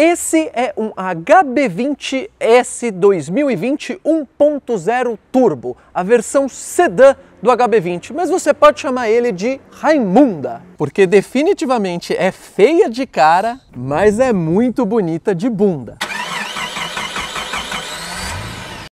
Esse é um HB20S 2020 1.0 Turbo, a versão sedã do HB20, mas você pode chamar ele de Raimunda, porque definitivamente é feia de cara, mas é muito bonita de bunda.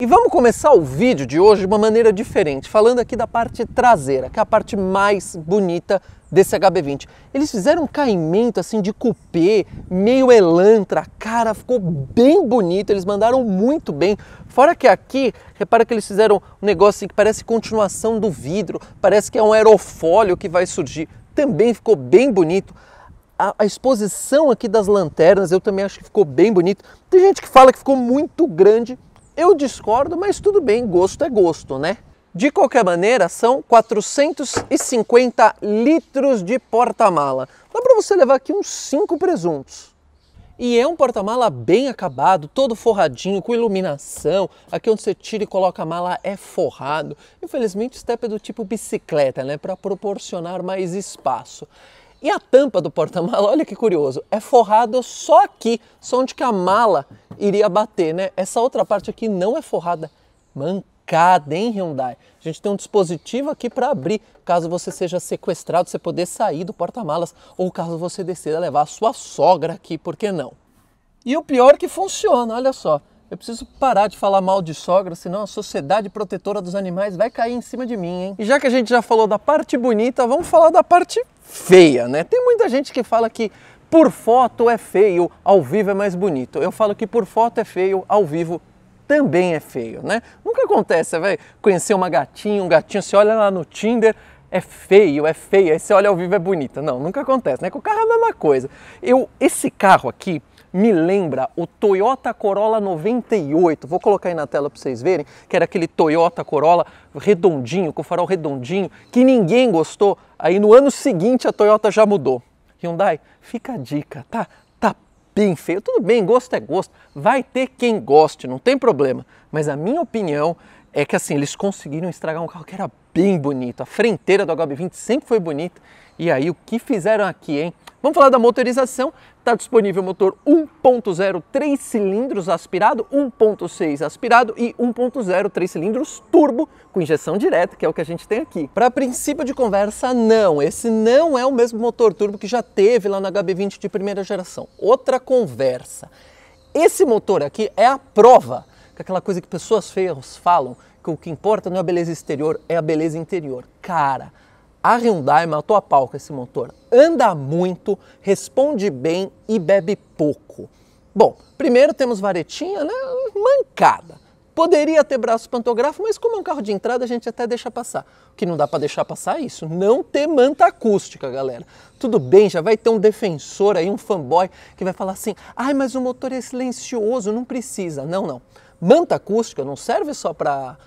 E vamos começar o vídeo de hoje de uma maneira diferente, falando aqui da parte traseira, que é a parte mais bonita desse HB20. Eles fizeram um caimento assim de cupê, meio elantra, cara, ficou bem bonito, eles mandaram muito bem. Fora que aqui, repara que eles fizeram um negócio assim, que parece continuação do vidro, parece que é um aerofólio que vai surgir. Também ficou bem bonito. A, a exposição aqui das lanternas eu também acho que ficou bem bonito. Tem gente que fala que ficou muito grande. Eu discordo, mas tudo bem, gosto é gosto, né? De qualquer maneira, são 450 litros de porta-mala. Dá para você levar aqui uns 5 presuntos. E é um porta-mala bem acabado, todo forradinho, com iluminação. Aqui onde você tira e coloca a mala é forrado. Infelizmente, o step é do tipo bicicleta, né? Para proporcionar mais espaço. E a tampa do porta-mala, olha que curioso, é forrado só aqui, só onde que a mala iria bater, né? Essa outra parte aqui não é forrada. Mantém sacada, hein, Hyundai? A gente tem um dispositivo aqui para abrir, caso você seja sequestrado, você poder sair do porta-malas ou caso você decida levar a sua sogra aqui, por que não? E o pior é que funciona, olha só. Eu preciso parar de falar mal de sogra, senão a Sociedade Protetora dos Animais vai cair em cima de mim, hein? E já que a gente já falou da parte bonita, vamos falar da parte feia, né? Tem muita gente que fala que por foto é feio, ao vivo é mais bonito. Eu falo que por foto é feio, ao vivo também é feio, né? Nunca acontece, você vai conhecer uma gatinha, um gatinho, você olha lá no Tinder, é feio, é feio, aí você olha ao vivo, é bonita. Não, nunca acontece, né? Com o carro é a mesma coisa. Eu, esse carro aqui, me lembra o Toyota Corolla 98. Vou colocar aí na tela para vocês verem, que era aquele Toyota Corolla redondinho, com o farol redondinho, que ninguém gostou. Aí no ano seguinte a Toyota já mudou. Hyundai, fica a dica, tá? bem feio. Tudo bem, gosto é gosto. Vai ter quem goste, não tem problema. Mas a minha opinião é que assim, eles conseguiram estragar um carro que era bem bonito. A frenteira do HB20 sempre foi bonita. E aí, o que fizeram aqui, hein? Vamos falar da motorização. Está disponível motor 1.0 3 cilindros aspirado, 1.6 aspirado e 1.0 3 cilindros turbo com injeção direta, que é o que a gente tem aqui. Para princípio de conversa, não. Esse não é o mesmo motor turbo que já teve lá na HB20 de primeira geração. Outra conversa. Esse motor aqui é a prova, que é aquela coisa que pessoas feias falam, que o que importa não é a beleza exterior, é a beleza interior. Cara, a Hyundai matou a pau com esse motor. Anda muito, responde bem e bebe pouco. Bom, primeiro temos varetinha, né? Mancada. Poderia ter braço pantográfico, mas como é um carro de entrada, a gente até deixa passar. O que não dá para deixar passar é isso, não ter manta acústica, galera. Tudo bem, já vai ter um defensor aí, um fanboy, que vai falar assim, ai, mas o motor é silencioso, não precisa. Não, não. Manta acústica não serve só para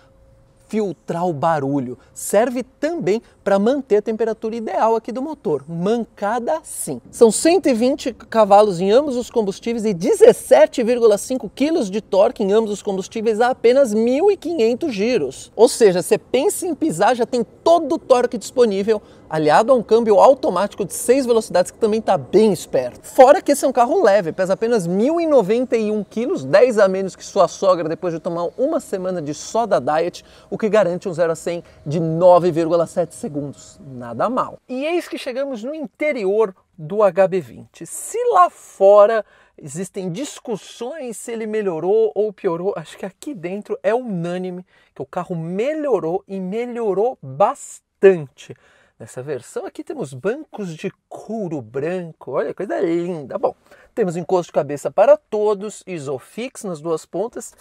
filtrar o barulho, serve também para manter a temperatura ideal aqui do motor. Mancada sim. São 120 cavalos em ambos os combustíveis e 17,5 kg de torque em ambos os combustíveis a apenas 1.500 giros. Ou seja, você pensa em pisar, já tem todo o torque disponível, aliado a um câmbio automático de 6 velocidades que também está bem esperto. Fora que esse é um carro leve, pesa apenas 1.091 kg, 10 a menos que sua sogra depois de tomar uma semana de soda diet, o que garante um 0 a 100 de 9,7 segundos segundos, nada mal. E eis que chegamos no interior do HB20. Se lá fora existem discussões se ele melhorou ou piorou, acho que aqui dentro é unânime que o carro melhorou e melhorou bastante. Nessa versão aqui temos bancos de couro branco, olha coisa linda. Bom, temos encosto de cabeça para todos, isofix nas duas pontas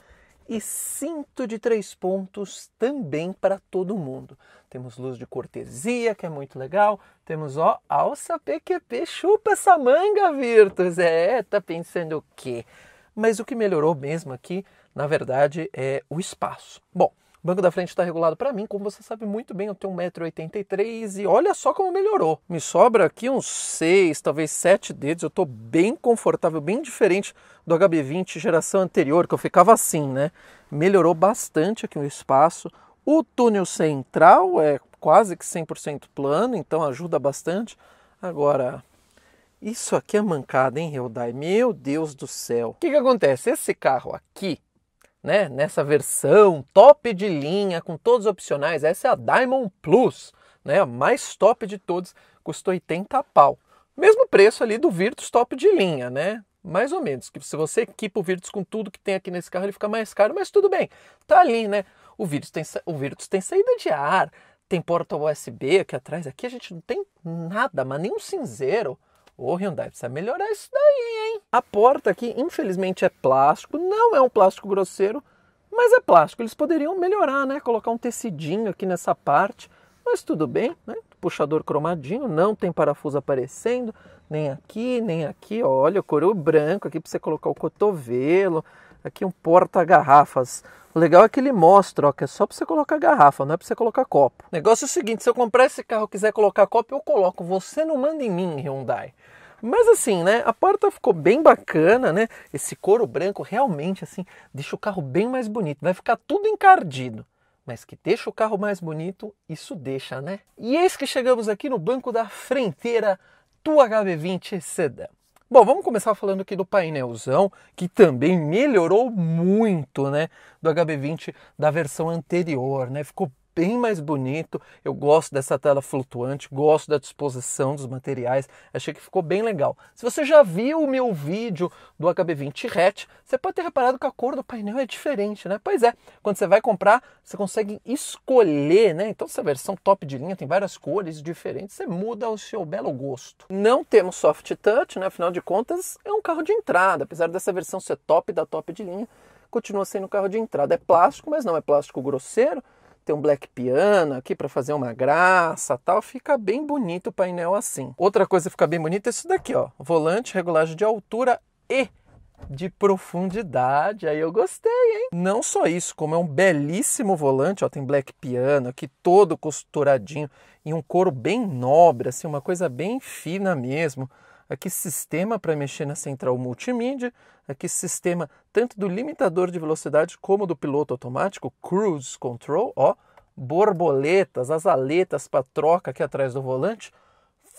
e cinto de três pontos também para todo mundo temos luz de cortesia, que é muito legal, temos ó, alça PQP, chupa essa manga, Virtus. É, tá pensando o quê? Mas o que melhorou mesmo aqui, na verdade, é o espaço. Bom, o banco da frente está regulado para mim, como você sabe muito bem, eu tenho 1,83m e olha só como melhorou. Me sobra aqui uns 6, talvez 7 dedos, eu estou bem confortável, bem diferente do HB20 geração anterior, que eu ficava assim, né? Melhorou bastante aqui o espaço, o túnel central é quase que 100% plano, então ajuda bastante. Agora, isso aqui é mancada, hein, Hyundai? Meu Deus do céu. O que, que acontece? Esse carro aqui, né, nessa versão top de linha, com todos os opcionais, essa é a Diamond Plus, né, a mais top de todos, custou 80 pau. Mesmo preço ali do Virtus top de linha, né? Mais ou menos, que se você equipa o Virtus com tudo que tem aqui nesse carro, ele fica mais caro, mas tudo bem. Tá ali, né? O vírus tem, o vírus tem saída de ar, tem porta USB aqui atrás. Aqui a gente não tem nada, mas nem um cinzeiro. Ô, Hyundai, precisa melhorar isso daí, hein? A porta aqui, infelizmente, é plástico. Não é um plástico grosseiro, mas é plástico. Eles poderiam melhorar, né? Colocar um tecidinho aqui nessa parte. Mas tudo bem, né? Puxador cromadinho, não tem parafuso aparecendo. Nem aqui, nem aqui. Olha, o couro branco aqui para você colocar o cotovelo. Aqui um porta-garrafas. O legal é que ele mostra, ó, que é só para você colocar garrafa, não é para você colocar copo. O negócio é o seguinte, se eu comprar esse carro e quiser colocar copo, eu coloco. Você não manda em mim, Hyundai. Mas assim, né? A porta ficou bem bacana, né? Esse couro branco realmente assim deixa o carro bem mais bonito. Vai ficar tudo encardido. Mas que deixa o carro mais bonito, isso deixa, né? E eis que chegamos aqui no banco da fronteira do HB20 Sedan. Bom, vamos começar falando aqui do painelzão, que também melhorou muito, né, do HB20 da versão anterior, né? Ficou bem mais bonito. Eu gosto dessa tela flutuante, gosto da disposição dos materiais, achei que ficou bem legal. Se você já viu o meu vídeo do HB20 Hatch você pode ter reparado que a cor do painel é diferente, né? Pois é, quando você vai comprar, você consegue escolher, né? Então, essa versão top de linha tem várias cores diferentes, você muda o seu belo gosto. Não temos soft touch, né? Afinal de contas, é um carro de entrada, apesar dessa versão ser top da top de linha, continua sendo um carro de entrada. É plástico, mas não é plástico grosseiro tem um black piano aqui para fazer uma graça, tal, fica bem bonito o painel assim. Outra coisa que fica bem bonita é isso daqui, ó, volante, regulagem de altura e de profundidade. Aí eu gostei, hein? Não só isso, como é um belíssimo volante, ó, tem black piano aqui todo costuradinho e um couro bem nobre, assim, uma coisa bem fina mesmo aqui é sistema para mexer na central multimídia, aqui é sistema tanto do limitador de velocidade como do piloto automático, cruise control, ó, borboletas, as aletas para troca aqui atrás do volante,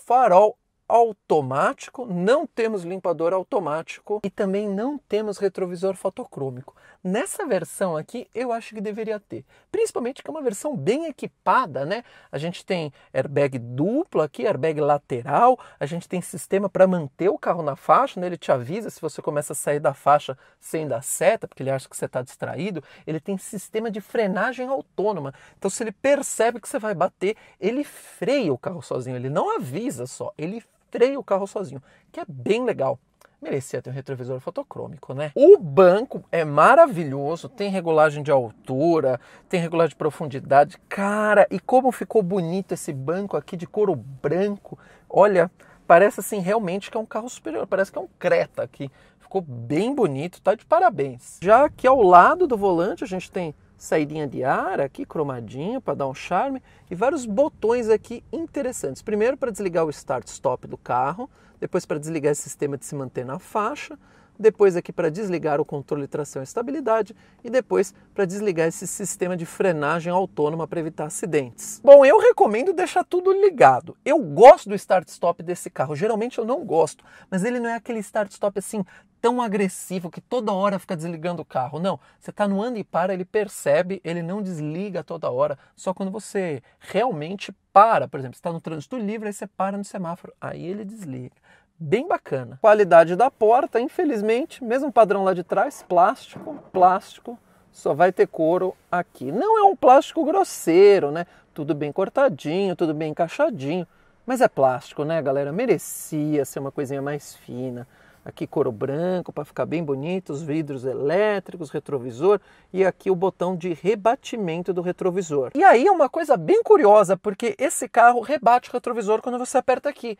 farol automático, não temos limpador automático e também não temos retrovisor fotocrômico. Nessa versão aqui, eu acho que deveria ter. Principalmente que é uma versão bem equipada, né? A gente tem airbag duplo aqui, airbag lateral, a gente tem sistema para manter o carro na faixa, né? Ele te avisa se você começa a sair da faixa sem dar seta, porque ele acha que você está distraído. Ele tem sistema de frenagem autônoma. Então, se ele percebe que você vai bater, ele freia o carro sozinho. Ele não avisa só, ele freia o carro sozinho, que é bem legal merecia ter um retrovisor fotocrômico, né? O banco é maravilhoso, tem regulagem de altura, tem regulagem de profundidade. Cara, e como ficou bonito esse banco aqui de couro branco. Olha, parece assim realmente que é um carro superior, parece que é um Creta aqui. Ficou bem bonito, tá de parabéns. Já que ao lado do volante a gente tem saidinha de ar aqui, cromadinho, para dar um charme, e vários botões aqui interessantes. Primeiro para desligar o start-stop do carro, depois para desligar o sistema de se manter na faixa, depois aqui para desligar o controle de tração e estabilidade e depois para desligar esse sistema de frenagem autônoma para evitar acidentes. Bom, eu recomendo deixar tudo ligado. Eu gosto do start-stop desse carro, geralmente eu não gosto, mas ele não é aquele start-stop assim tão agressivo que toda hora fica desligando o carro. Não, você está no anda e para, ele percebe, ele não desliga toda hora. Só quando você realmente para, por exemplo, está no trânsito livre, aí você para no semáforo, aí ele desliga. Bem bacana. Qualidade da porta, infelizmente, mesmo padrão lá de trás, plástico, plástico, só vai ter couro aqui. Não é um plástico grosseiro, né? Tudo bem cortadinho, tudo bem encaixadinho, mas é plástico, né, galera? Merecia ser uma coisinha mais fina aqui couro branco para ficar bem bonito, os vidros elétricos, retrovisor e aqui o botão de rebatimento do retrovisor. E aí é uma coisa bem curiosa, porque esse carro rebate o retrovisor quando você aperta aqui,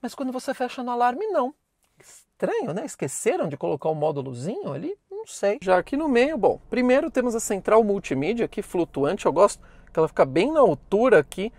mas quando você fecha no alarme não. Estranho, né? Esqueceram de colocar o um módulozinho ali? Não sei. Já aqui no meio, bom, primeiro temos a central multimídia aqui flutuante, eu gosto que ela fica bem na altura aqui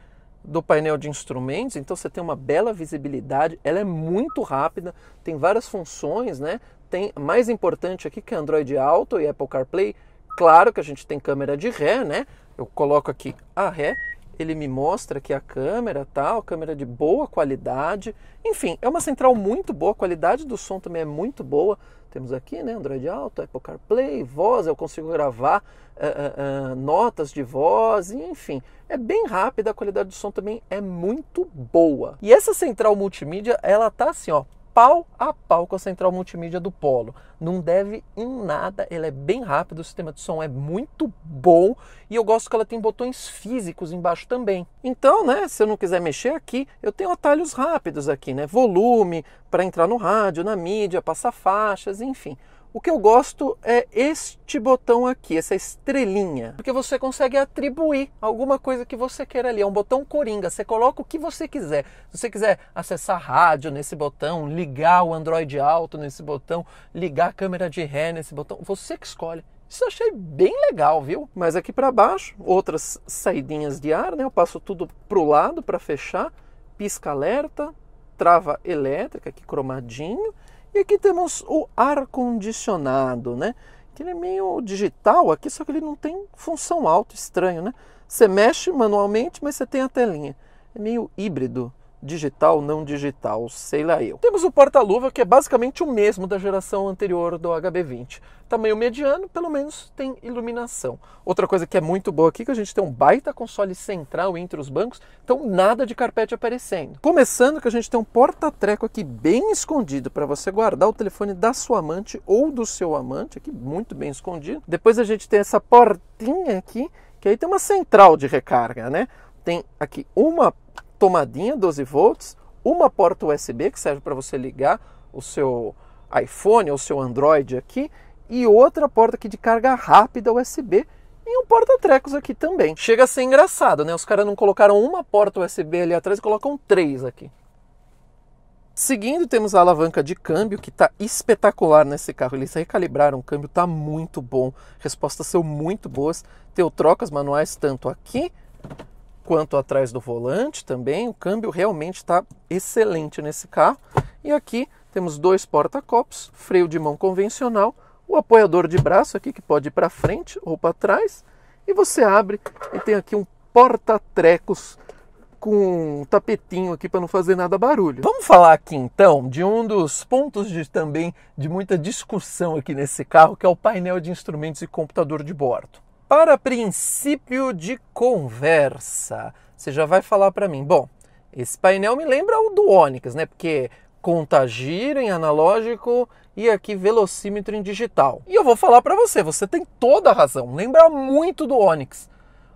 do painel de instrumentos, então você tem uma bela visibilidade, ela é muito rápida, tem várias funções, né? Tem mais importante aqui que Android Auto e Apple CarPlay, claro que a gente tem câmera de ré, né? Eu coloco aqui a ré, ele me mostra que a câmera, tal, tá, câmera de boa qualidade. Enfim, é uma central muito boa, a qualidade do som também é muito boa temos aqui, né? Android Auto, Apple CarPlay, voz, eu consigo gravar uh, uh, notas de voz, enfim. É bem rápida, a qualidade do som também é muito boa. E essa central multimídia, ela tá assim, ó, pau a pau com a central multimídia do Polo. Não deve em nada, ela é bem rápida, o sistema de som é muito bom e eu gosto que ela tem botões físicos embaixo também. Então, né, se eu não quiser mexer aqui, eu tenho atalhos rápidos aqui, né? Volume para entrar no rádio, na mídia, passar faixas, enfim. O que eu gosto é este botão aqui, essa estrelinha, porque você consegue atribuir alguma coisa que você queira ali. É um botão coringa, você coloca o que você quiser. Se você quiser acessar rádio nesse botão, ligar o Android alto nesse botão, ligar a câmera de ré nesse botão, você que escolhe. Isso eu achei bem legal, viu? Mas aqui para baixo, outras saidinhas de ar, né? Eu passo tudo pro lado para fechar, pisca alerta, trava elétrica aqui cromadinho e aqui temos o ar-condicionado, né? Que ele é meio digital aqui, só que ele não tem função alto, estranho, né? Você mexe manualmente, mas você tem a telinha. É meio híbrido digital, não digital, sei lá eu. Temos o porta-luva que é basicamente o mesmo da geração anterior do HB20. Tamanho mediano, pelo menos tem iluminação. Outra coisa que é muito boa aqui é que a gente tem um baita console central entre os bancos, então nada de carpete aparecendo. Começando que a gente tem um porta-treco aqui bem escondido para você guardar o telefone da sua amante ou do seu amante, aqui muito bem escondido. Depois a gente tem essa portinha aqui, que aí tem uma central de recarga, né? Tem aqui uma tomadinha 12 volts, uma porta USB que serve para você ligar o seu iPhone ou seu Android aqui e outra porta aqui de carga rápida USB e um porta-trecos aqui também. Chega a ser engraçado, né? Os caras não colocaram uma porta USB ali atrás e colocam três aqui. Seguindo, temos a alavanca de câmbio, que está espetacular nesse carro. Eles recalibraram o câmbio, está muito bom. Respostas são muito boas. Teu trocas manuais tanto aqui quanto atrás do volante também. O câmbio realmente está excelente nesse carro. E aqui temos dois porta-copos, freio de mão convencional, o apoiador de braço aqui que pode ir para frente ou para trás. E você abre e tem aqui um porta-trecos com um tapetinho aqui para não fazer nada barulho. Vamos falar aqui então de um dos pontos de também de muita discussão aqui nesse carro, que é o painel de instrumentos e computador de bordo. Para princípio de conversa, você já vai falar para mim, bom, esse painel me lembra o do Onix, né? Porque conta giro em analógico e aqui velocímetro em digital. E eu vou falar para você, você tem toda a razão, lembra muito do Onix.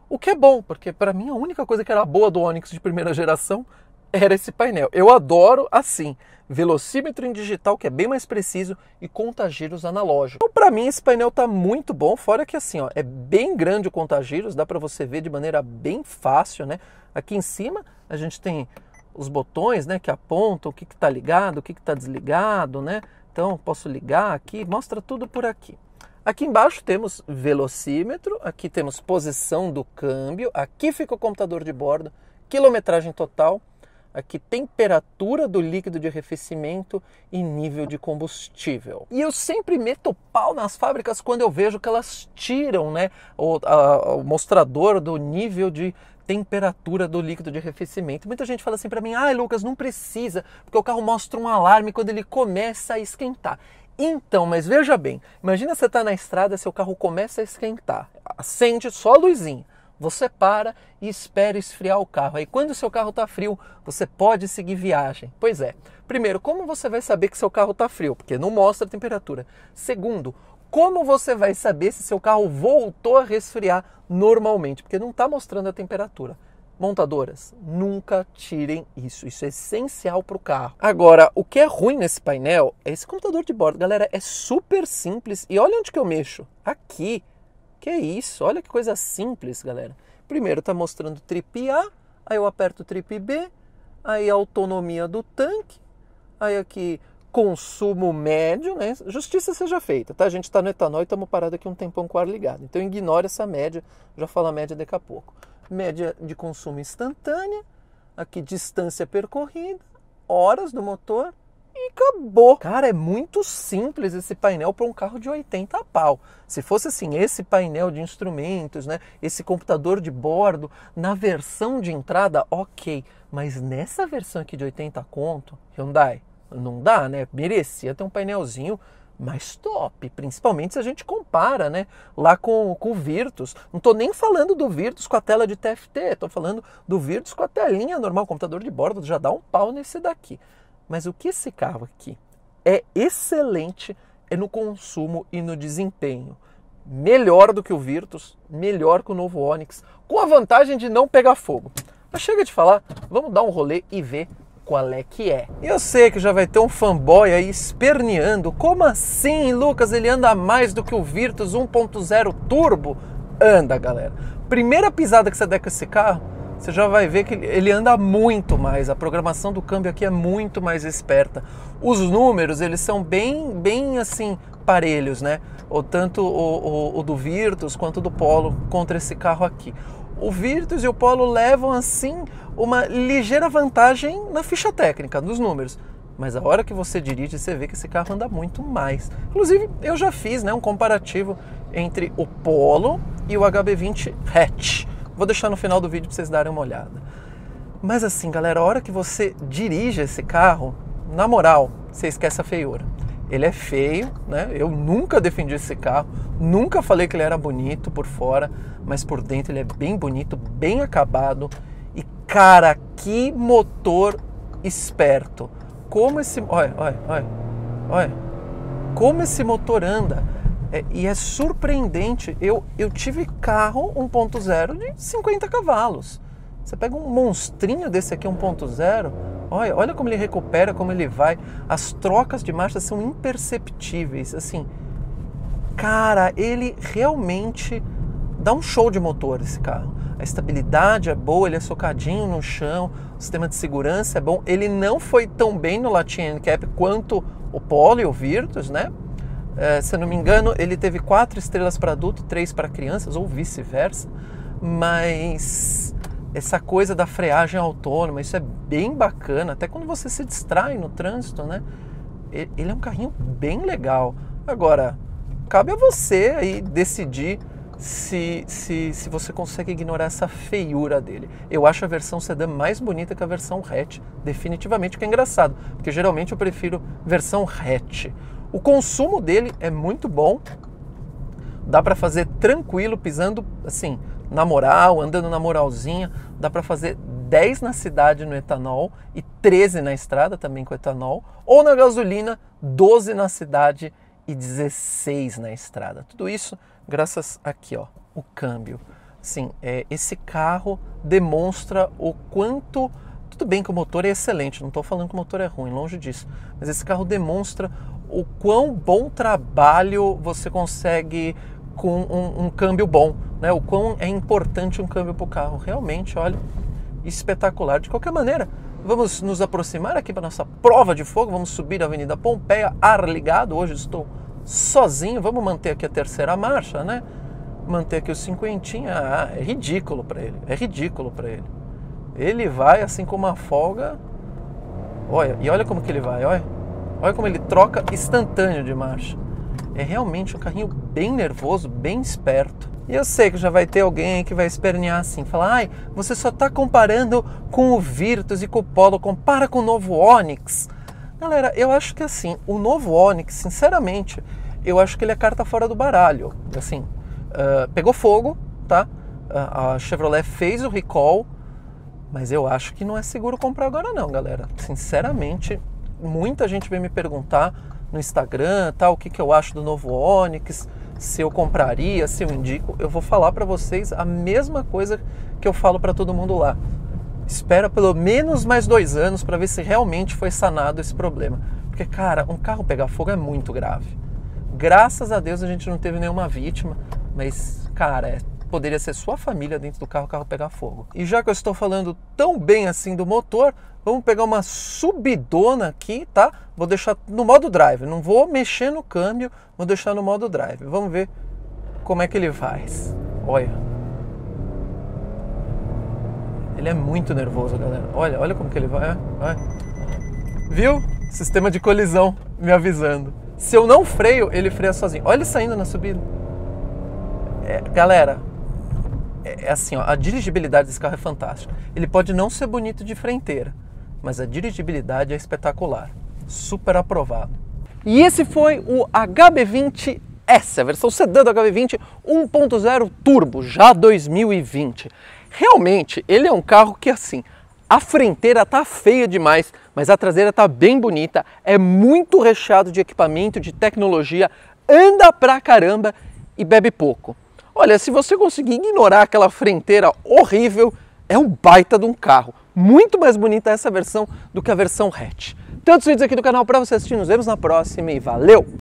O que é bom, porque para mim a única coisa que era boa do Onix de primeira geração era esse painel. Eu adoro assim, velocímetro em digital que é bem mais preciso e contagiros analógico. Então, para mim esse painel tá muito bom, fora que assim, ó, é bem grande o contagiros, dá para você ver de maneira bem fácil, né? Aqui em cima a gente tem os botões, né, que apontam o que está ligado, o que está desligado, né? Então posso ligar aqui, mostra tudo por aqui. Aqui embaixo temos velocímetro, aqui temos posição do câmbio, aqui fica o computador de bordo, quilometragem total aqui é temperatura do líquido de arrefecimento e nível de combustível. E eu sempre meto pau nas fábricas quando eu vejo que elas tiram né, o, a, o mostrador do nível de temperatura do líquido de arrefecimento. Muita gente fala assim para mim: "Ah, Lucas, não precisa, porque o carro mostra um alarme quando ele começa a esquentar". Então, mas veja bem, imagina você estar tá na estrada, seu carro começa a esquentar, acende só a luzinha você para e espera esfriar o carro. Aí quando o seu carro está frio, você pode seguir viagem. Pois é. Primeiro, como você vai saber que seu carro está frio? Porque não mostra a temperatura. Segundo, como você vai saber se seu carro voltou a resfriar normalmente? Porque não está mostrando a temperatura. Montadoras, nunca tirem isso. Isso é essencial para o carro. Agora, o que é ruim nesse painel é esse computador de bordo. Galera, é super simples. E olha onde que eu mexo. Aqui. Que isso? Olha que coisa simples, galera. Primeiro está mostrando trip A, aí eu aperto trip B, aí autonomia do tanque, aí aqui consumo médio, né? Justiça seja feita, tá? A gente está no etanol e estamos parados aqui um tempão com o ar ligado. Então ignora essa média, já falo a média daqui a pouco. Média de consumo instantânea, aqui distância percorrida, horas do motor, e acabou. Cara, é muito simples esse painel para um carro de 80 pau. Se fosse assim, esse painel de instrumentos, né, esse computador de bordo, na versão de entrada, ok. Mas nessa versão aqui de 80 conto, Hyundai, não dá, né? Merecia ter um painelzinho mais top, principalmente se a gente compara, né, lá com, com o Virtus. Não estou nem falando do Virtus com a tela de TFT, estou falando do Virtus com a telinha normal, computador de bordo, já dá um pau nesse daqui. Mas o que esse carro aqui é excelente é no consumo e no desempenho. Melhor do que o Virtus, melhor que o novo Onix, com a vantagem de não pegar fogo. Mas chega de falar, vamos dar um rolê e ver qual é que é. Eu sei que já vai ter um fanboy aí esperneando. Como assim, Lucas? Ele anda mais do que o Virtus 1.0 Turbo? Anda, galera. Primeira pisada que você der com esse carro, você já vai ver que ele anda muito mais. A programação do câmbio aqui é muito mais esperta. Os números eles são bem, bem assim parelhos, né? O tanto o, o, o do Virtus quanto do Polo contra esse carro aqui. O Virtus e o Polo levam assim uma ligeira vantagem na ficha técnica, nos números mas a hora que você dirige, você vê que esse carro anda muito mais. Inclusive, eu já fiz né, um comparativo entre o Polo e o HB20 Hatch. Vou deixar no final do vídeo para vocês darem uma olhada. Mas assim, galera, a hora que você dirige esse carro, na moral, você esquece a feiura. Ele é feio, né? Eu nunca defendi esse carro, nunca falei que ele era bonito por fora, mas por dentro ele é bem bonito, bem acabado. E cara, que motor esperto! Como esse. Olha, olha, olha, olha. Como esse motor anda. É, e é surpreendente. Eu, eu tive carro 1.0 de 50 cavalos. Você pega um monstrinho desse aqui 1.0, olha, olha como ele recupera, como ele vai. As trocas de marcha são imperceptíveis. Assim, cara, ele realmente dá um show de motor esse carro. A estabilidade é boa, ele é socadinho no chão, o sistema de segurança é bom. Ele não foi tão bem no Latin Handicap quanto o Polo e o Virtus, né? É, se eu não me engano, ele teve quatro estrelas para adulto, três para crianças, ou vice-versa. Mas essa coisa da freagem autônoma, isso é bem bacana, até quando você se distrai no trânsito, né? Ele é um carrinho bem legal. Agora, cabe a você aí decidir se, se, se você consegue ignorar essa feiura dele. Eu acho a versão sedã mais bonita que a versão hatch, definitivamente, o que é engraçado, porque geralmente eu prefiro versão hatch. O consumo dele é muito bom, dá para fazer tranquilo, pisando assim, na moral, andando na moralzinha, dá para fazer 10 na cidade no etanol e 13 na estrada também com etanol, ou na gasolina, 12 na cidade e 16 na estrada. Tudo isso graças aqui, ó, o câmbio. Sim, é, esse carro demonstra o quanto tudo bem que o motor é excelente, não estou falando que o motor é ruim, longe disso, mas esse carro demonstra o quão bom trabalho você consegue com um, um câmbio bom, né? O quão é importante um câmbio para o carro. Realmente, olha, espetacular. De qualquer maneira, vamos nos aproximar aqui para nossa prova de fogo. Vamos subir a Avenida Pompeia, ar ligado. Hoje estou sozinho. Vamos manter aqui a terceira marcha, né? Manter aqui o cinquentinha. Ah, é ridículo para ele. É ridículo para ele. Ele vai assim com uma folga. Olha, e olha como que ele vai, olha. Olha como ele troca instantâneo de marcha. É realmente um carrinho bem nervoso, bem esperto. E eu sei que já vai ter alguém que vai espernear assim, falar: "Ai, você só está comparando com o Virtus e com o Polo, compara com o novo Onix". Galera, eu acho que assim, o novo Onix, sinceramente, eu acho que ele é carta fora do baralho. Assim, uh, pegou fogo, tá? Uh, a Chevrolet fez o recall, mas eu acho que não é seguro comprar agora não, galera. Sinceramente, muita gente vem me perguntar no Instagram, tal, o que, que eu acho do novo Onix, se eu compraria, se eu indico. Eu vou falar para vocês a mesma coisa que eu falo para todo mundo lá. Espera pelo menos mais dois anos para ver se realmente foi sanado esse problema. Porque, cara, um carro pegar fogo é muito grave. Graças a Deus a gente não teve nenhuma vítima, mas, cara, é poderia ser sua família dentro do carro, o carro pegar fogo. E já que eu estou falando tão bem assim do motor, vamos pegar uma subidona aqui, tá? Vou deixar no modo drive, não vou mexer no câmbio, vou deixar no modo drive. Vamos ver como é que ele faz. Olha. Ele é muito nervoso, galera. Olha, olha como que ele vai. É, é. Viu? Sistema de colisão me avisando. Se eu não freio, ele freia sozinho. Olha ele saindo na subida. É, galera, é, é assim, ó, a dirigibilidade desse carro é fantástica. Ele pode não ser bonito de fronteira, mas a dirigibilidade é espetacular. Super aprovado. E esse foi o HB20 S, a versão sedã do HB20 1.0 turbo, já 2020. Realmente, ele é um carro que assim, a frenteira tá feia demais, mas a traseira tá bem bonita, é muito recheado de equipamento, de tecnologia, anda pra caramba e bebe pouco. Olha, se você conseguir ignorar aquela frenteira horrível, é um baita de um carro. Muito mais bonita essa versão do que a versão hatch. Tantos vídeos aqui do canal para você assistir. Nos vemos na próxima e valeu!